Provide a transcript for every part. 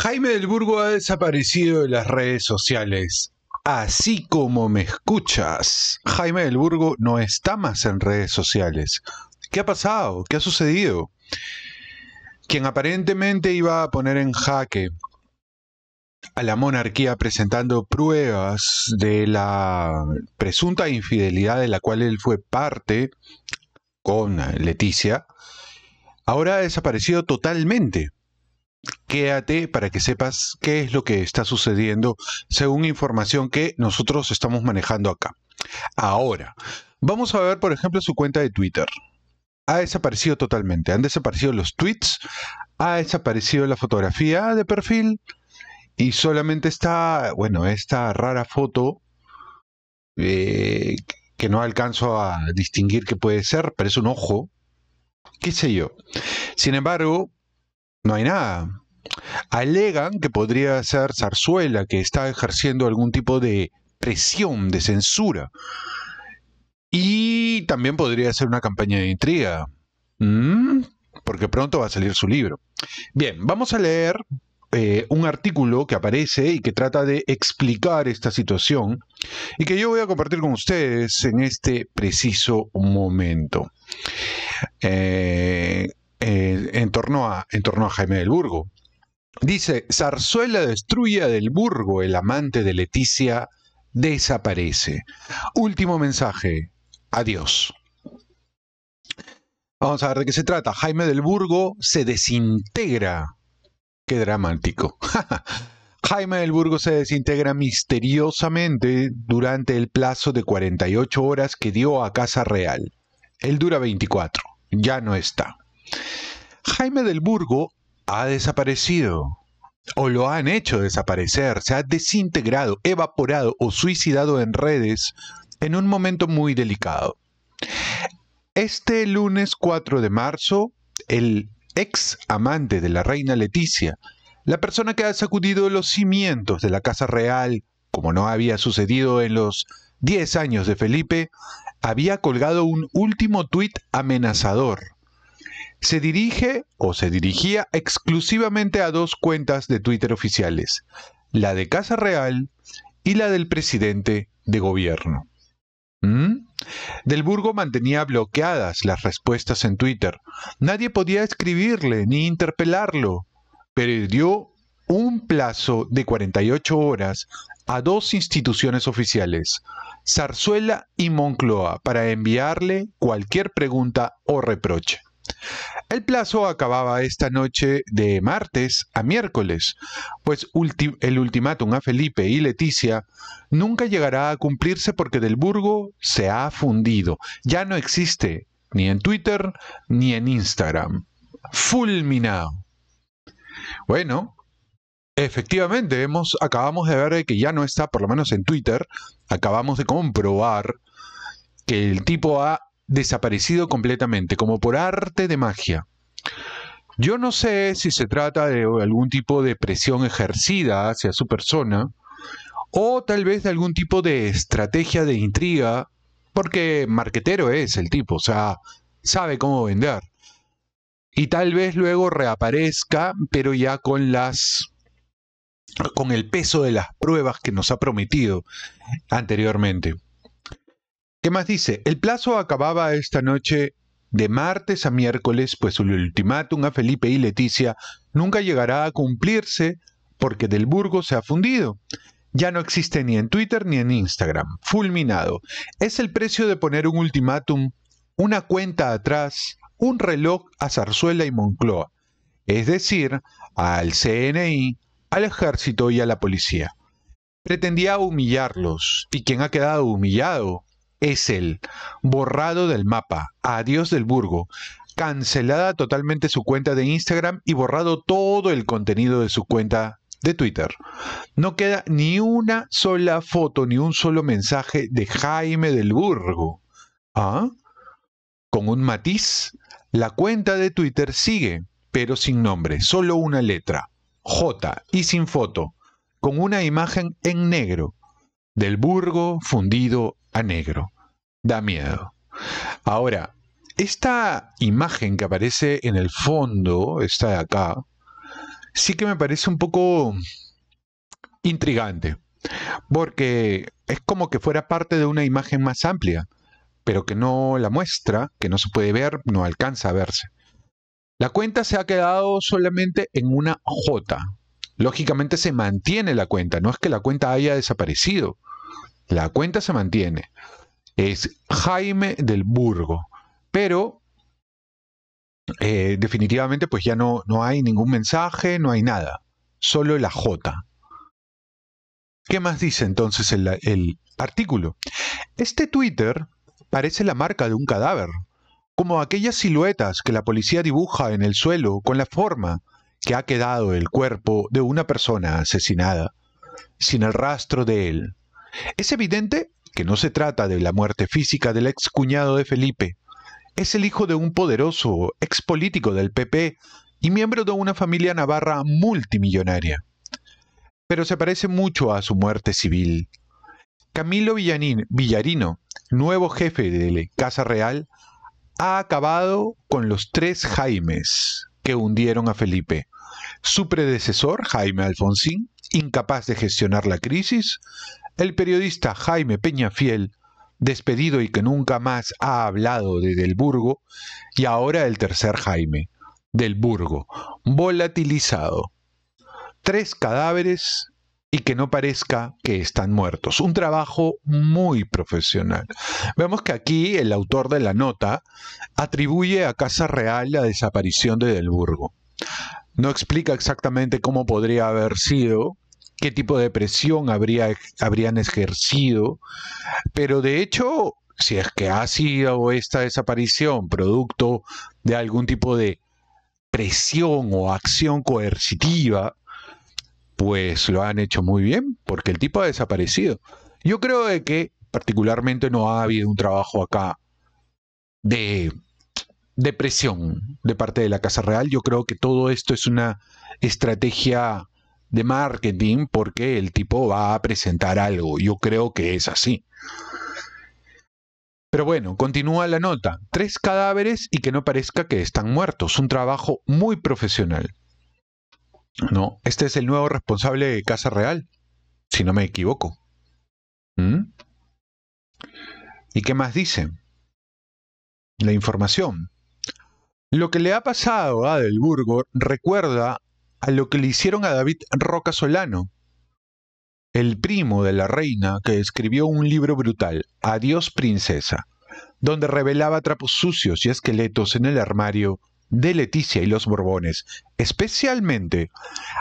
Jaime del Burgo ha desaparecido de las redes sociales. Así como me escuchas, Jaime del Burgo no está más en redes sociales. ¿Qué ha pasado? ¿Qué ha sucedido? Quien aparentemente iba a poner en jaque a la monarquía presentando pruebas de la presunta infidelidad de la cual él fue parte con Leticia, ahora ha desaparecido totalmente quédate para que sepas qué es lo que está sucediendo según información que nosotros estamos manejando acá. Ahora, vamos a ver, por ejemplo, su cuenta de Twitter. Ha desaparecido totalmente. Han desaparecido los tweets, ha desaparecido la fotografía de perfil y solamente está, bueno, esta rara foto eh, que no alcanzo a distinguir qué puede ser, pero es un ojo, qué sé yo. Sin embargo, no hay nada. Alegan que podría ser Zarzuela, que está ejerciendo algún tipo de presión, de censura. Y también podría ser una campaña de intriga, ¿Mm? porque pronto va a salir su libro. Bien, vamos a leer eh, un artículo que aparece y que trata de explicar esta situación y que yo voy a compartir con ustedes en este preciso momento. Eh, eh, en, torno a, en torno a Jaime del Burgo. Dice, Zarzuela destruye a del Burgo, el amante de Leticia desaparece. Último mensaje, adiós. Vamos a ver de qué se trata. Jaime del Burgo se desintegra. Qué dramático. Jaime del Burgo se desintegra misteriosamente durante el plazo de 48 horas que dio a Casa Real. Él dura 24. Ya no está. Jaime del Burgo ha desaparecido o lo han hecho desaparecer, se ha desintegrado, evaporado o suicidado en redes en un momento muy delicado. Este lunes 4 de marzo, el ex amante de la reina Leticia, la persona que ha sacudido los cimientos de la Casa Real, como no había sucedido en los 10 años de Felipe, había colgado un último tuit amenazador se dirige o se dirigía exclusivamente a dos cuentas de Twitter oficiales, la de Casa Real y la del presidente de gobierno. ¿Mm? Del Burgo mantenía bloqueadas las respuestas en Twitter. Nadie podía escribirle ni interpelarlo, pero dio un plazo de 48 horas a dos instituciones oficiales, Zarzuela y Moncloa, para enviarle cualquier pregunta o reproche. El plazo acababa esta noche de martes a miércoles, pues el ultimátum a Felipe y Leticia nunca llegará a cumplirse porque Del Burgo se ha fundido. Ya no existe ni en Twitter ni en Instagram. Fulminado. Bueno, efectivamente, acabamos de ver que ya no está, por lo menos en Twitter, acabamos de comprobar que el tipo A desaparecido completamente, como por arte de magia. Yo no sé si se trata de algún tipo de presión ejercida hacia su persona o tal vez de algún tipo de estrategia de intriga, porque marquetero es el tipo, o sea, sabe cómo vender. Y tal vez luego reaparezca, pero ya con las con el peso de las pruebas que nos ha prometido anteriormente. ¿Qué más dice? El plazo acababa esta noche de martes a miércoles, pues el ultimátum a Felipe y Leticia nunca llegará a cumplirse porque Del Burgo se ha fundido. Ya no existe ni en Twitter ni en Instagram. Fulminado. Es el precio de poner un ultimátum, una cuenta atrás, un reloj a Zarzuela y Moncloa. Es decir, al CNI, al ejército y a la policía. Pretendía humillarlos, y quién ha quedado humillado es el. borrado del mapa, adiós del burgo, cancelada totalmente su cuenta de Instagram y borrado todo el contenido de su cuenta de Twitter. No queda ni una sola foto, ni un solo mensaje de Jaime del Burgo. ¿Ah? Con un matiz, la cuenta de Twitter sigue, pero sin nombre, solo una letra, J, y sin foto, con una imagen en negro, del Burgo fundido a negro. Da miedo. Ahora, esta imagen que aparece en el fondo, esta de acá, sí que me parece un poco intrigante, porque es como que fuera parte de una imagen más amplia, pero que no la muestra, que no se puede ver, no alcanza a verse. La cuenta se ha quedado solamente en una J. Lógicamente se mantiene la cuenta, no es que la cuenta haya desaparecido. La cuenta se mantiene. Es Jaime del Burgo. Pero eh, definitivamente pues ya no, no hay ningún mensaje, no hay nada. Solo la J. ¿Qué más dice entonces el artículo? Este Twitter parece la marca de un cadáver, como aquellas siluetas que la policía dibuja en el suelo con la forma que ha quedado el cuerpo de una persona asesinada, sin el rastro de él. Es evidente que no se trata de la muerte física del ex cuñado de Felipe. Es el hijo de un poderoso ex político del PP y miembro de una familia navarra multimillonaria. Pero se parece mucho a su muerte civil. Camilo Villanín, Villarino, nuevo jefe de Casa Real, ha acabado con los tres Jaimes que hundieron a Felipe. Su predecesor, Jaime Alfonsín, incapaz de gestionar la crisis, el periodista Jaime Peñafiel, despedido y que nunca más ha hablado de Del Burgo, y ahora el tercer Jaime, Del Burgo, volatilizado. Tres cadáveres y que no parezca que están muertos. Un trabajo muy profesional. Vemos que aquí el autor de la nota atribuye a Casa Real la desaparición de Del Burgo. No explica exactamente cómo podría haber sido, qué tipo de presión habría, habrían ejercido, pero de hecho, si es que ha sido esta desaparición producto de algún tipo de presión o acción coercitiva, pues lo han hecho muy bien, porque el tipo ha desaparecido. Yo creo que particularmente no ha habido un trabajo acá de, de presión de parte de la Casa Real. Yo creo que todo esto es una estrategia de marketing porque el tipo va a presentar algo. Yo creo que es así. Pero bueno, continúa la nota. Tres cadáveres y que no parezca que están muertos. Un trabajo muy profesional. No, este es el nuevo responsable de Casa Real, si no me equivoco. ¿Mm? ¿Y qué más dice? La información. Lo que le ha pasado a Adelburgo recuerda a lo que le hicieron a David Roca Solano, el primo de la reina que escribió un libro brutal, Adiós Princesa, donde revelaba trapos sucios y esqueletos en el armario de Leticia y los Borbones, especialmente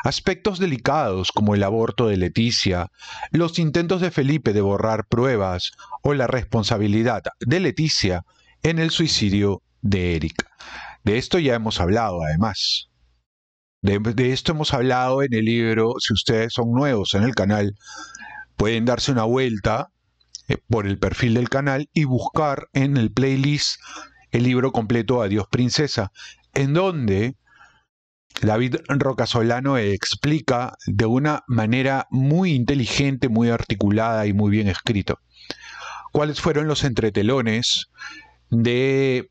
aspectos delicados como el aborto de Leticia, los intentos de Felipe de borrar pruebas o la responsabilidad de Leticia en el suicidio de Eric. De esto ya hemos hablado además. De, esto hemos hablado en el libro, si ustedes son nuevos en el canal, pueden darse una vuelta eh, por el perfil del canal y buscar en el playlist el libro completo Adiós Princesa, en donde David Rocasolano explica de una manera muy inteligente, muy articulada y muy bien escrito cuáles fueron los entretelones de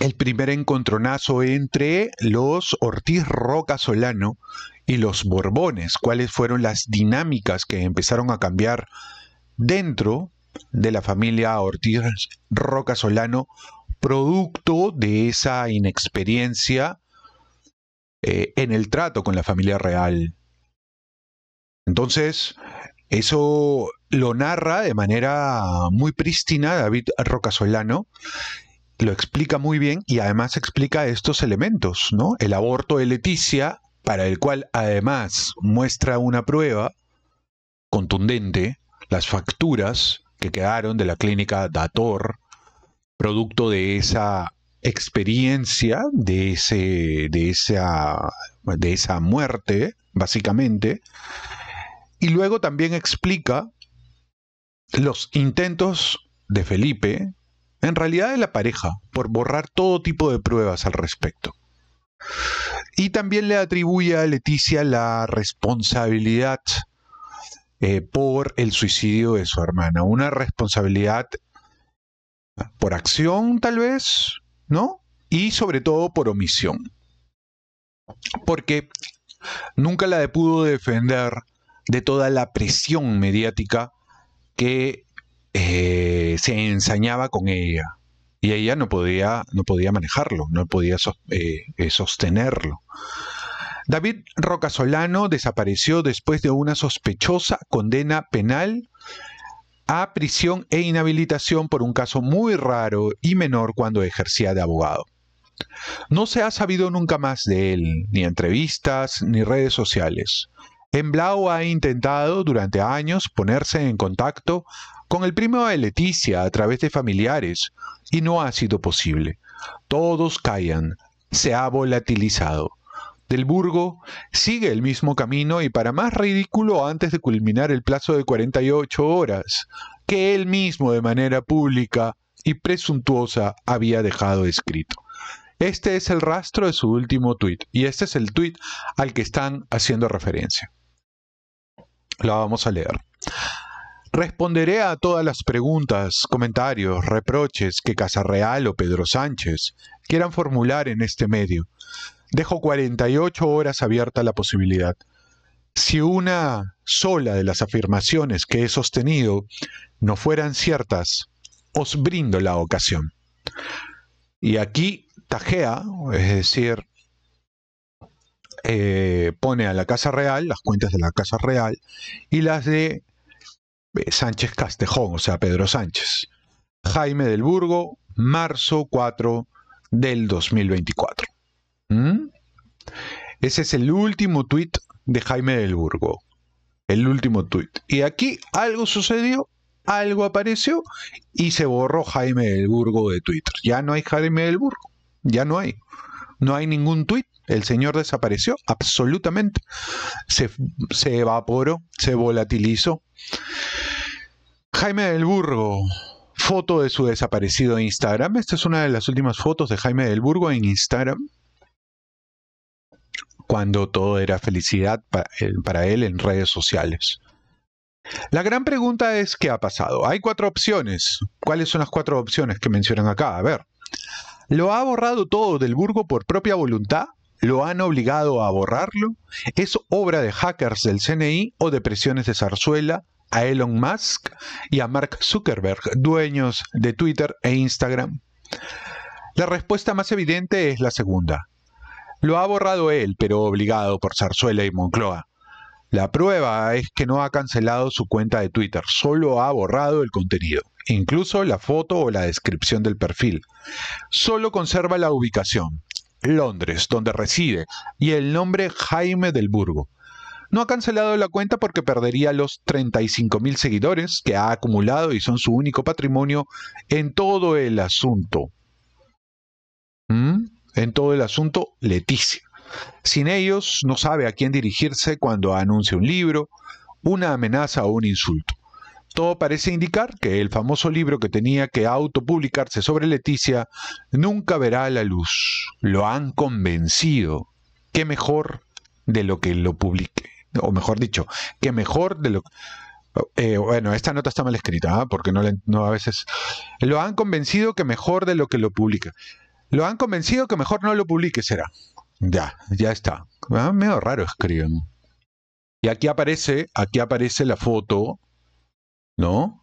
el primer encontronazo entre los Ortiz Roca Solano y los Borbones, cuáles fueron las dinámicas que empezaron a cambiar dentro de la familia Ortiz Roca Solano, producto de esa inexperiencia eh, en el trato con la familia real. Entonces, eso lo narra de manera muy prístina David Roca Solano lo explica muy bien y además explica estos elementos, ¿no? El aborto de Leticia, para el cual además muestra una prueba contundente, las facturas que quedaron de la clínica Dator, producto de esa experiencia, de, ese, de, esa, de esa muerte, básicamente. Y luego también explica los intentos de Felipe en realidad de la pareja, por borrar todo tipo de pruebas al respecto. Y también le atribuye a Leticia la responsabilidad eh, por el suicidio de su hermana, una responsabilidad por acción tal vez, ¿no? Y sobre todo por omisión. Porque nunca la pudo defender de toda la presión mediática que eh, se ensañaba con ella y ella no podía, no podía manejarlo, no podía eh, eh, sostenerlo. David Rocasolano desapareció después de una sospechosa condena penal a prisión e inhabilitación por un caso muy raro y menor cuando ejercía de abogado. No se ha sabido nunca más de él, ni entrevistas, ni redes sociales. Emblau ha intentado durante años ponerse en contacto con el primo de Leticia a través de familiares y no ha sido posible. Todos callan, se ha volatilizado. Del Burgo sigue el mismo camino y para más ridículo antes de culminar el plazo de 48 horas que él mismo de manera pública y presuntuosa había dejado escrito. Este es el rastro de su último tweet y este es el tweet al que están haciendo referencia. Lo vamos a leer. Responderé a todas las preguntas, comentarios, reproches que Casarreal o Pedro Sánchez quieran formular en este medio. Dejo 48 horas abierta la posibilidad. Si una sola de las afirmaciones que he sostenido no fueran ciertas, os brindo la ocasión. Y aquí tajea, es decir, eh, pone a la Casa Real, las cuentas de la Casa Real, y las de eh, Sánchez Castejón, o sea, Pedro Sánchez. Jaime del Burgo, marzo 4 del 2024. ¿Mm? Ese es el último tuit de Jaime del Burgo. El último tuit. Y aquí algo sucedió, algo apareció y se borró Jaime del Burgo de Twitter. Ya no hay Jaime del Burgo ya no hay. No hay ningún tuit. El señor desapareció absolutamente. Se, evaporó, se volatilizó. Jaime del Burgo, foto de su desaparecido Instagram. Esta es una de las últimas fotos de Jaime del Burgo en Instagram. Cuando todo era felicidad eh, para él en redes sociales. La gran pregunta es qué ha pasado. Hay cuatro opciones. ¿Cuáles son las cuatro opciones que mencionan acá? A ver. ¿Lo ha borrado todo del burgo por propia voluntad? ¿Lo han obligado a borrarlo? ¿Es obra de hackers del CNI o de presiones de zarzuela? a Elon Musk y a Mark Zuckerberg, dueños de Twitter e Instagram. La respuesta más evidente es la segunda. Lo ha borrado él, pero obligado por Zarzuela y Moncloa. La prueba es que no ha cancelado su cuenta de Twitter, solo ha borrado el contenido, incluso la foto o la descripción del perfil. Solo conserva la ubicación, Londres, donde reside, y el nombre Jaime del Burgo. No ha cancelado la cuenta porque perdería los 35 mil seguidores que ha acumulado y son su único patrimonio en todo el asunto. ¿Mm? En todo el asunto, Leticia. Sin ellos no sabe a quién dirigirse cuando anuncia un libro, una amenaza o un insulto. Todo parece indicar que el famoso libro que tenía que autopublicarse sobre Leticia nunca verá la luz. Lo han convencido. que mejor de lo que lo publique? O mejor dicho, que mejor de lo que... Eh, bueno, esta nota está mal escrita, ¿ah? porque no, a veces... Lo han convencido que mejor de lo que lo publique. Lo han convencido que mejor no lo publique, será. Ya, ya está. Me ah, medio raro escriben. Y aquí aparece, aquí aparece la foto, ¿no?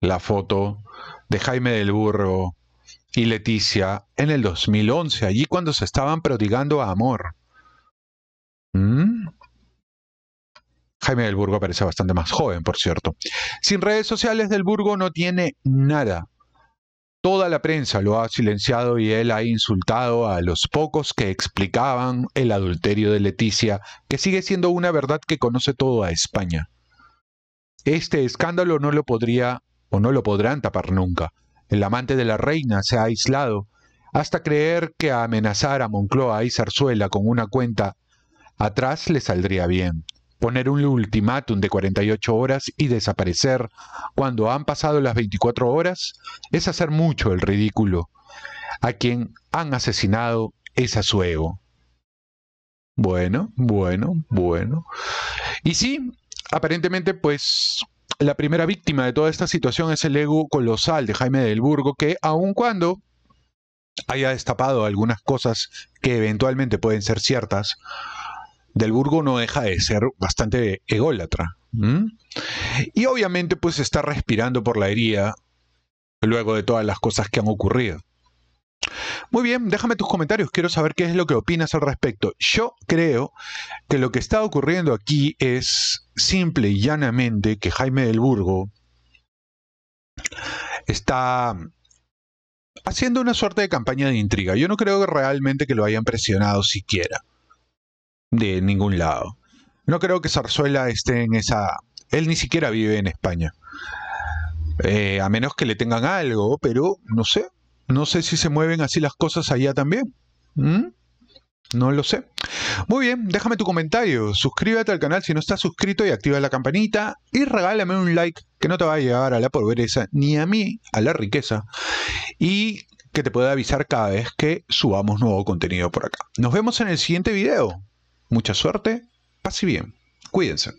La foto de Jaime del Burgo y Leticia en el 2011, allí cuando se estaban prodigando a amor. ¿Mm? Jaime del Burgo aparece bastante más joven, por cierto. Sin redes sociales, del Burgo no tiene nada. Toda la prensa lo ha silenciado y él ha insultado a los pocos que explicaban el adulterio de Leticia, que sigue siendo una verdad que conoce toda España. Este escándalo no lo podría o no lo podrán tapar nunca. El amante de la reina se ha aislado hasta creer que amenazar a Moncloa y Zarzuela con una cuenta atrás le saldría bien poner un ultimátum de 48 horas y desaparecer cuando han pasado las 24 horas es hacer mucho el ridículo. A quien han asesinado es a su ego. Bueno, bueno, bueno. Y sí, aparentemente pues la primera víctima de toda esta situación es el ego colosal de Jaime del Burgo que aun cuando haya destapado algunas cosas que eventualmente pueden ser ciertas, del Burgo no deja de ser bastante ególatra. Y obviamente pues está respirando por la herida luego de todas las cosas que han ocurrido. Muy bien, déjame tus comentarios, quiero saber qué es lo que opinas al respecto. Yo creo que lo que está ocurriendo aquí es simple y llanamente que Jaime del Burgo está haciendo una suerte de campaña de intriga. Yo no creo que realmente que lo hayan presionado siquiera de ningún lado. No creo que Zarzuela esté en esa... Él ni siquiera vive en España. Eh, a menos que le tengan algo, pero no sé. No sé si se mueven así las cosas allá también. No lo sé. Muy bien, déjame tu comentario, suscríbete al canal si no estás suscrito y activa la campanita y regálame un like que no te va a llevar a la pobreza ni a mí, a la riqueza y que te pueda avisar cada vez que subamos nuevo contenido por acá. Nos vemos en el siguiente video. Mucha suerte, paz bien. Cuídense.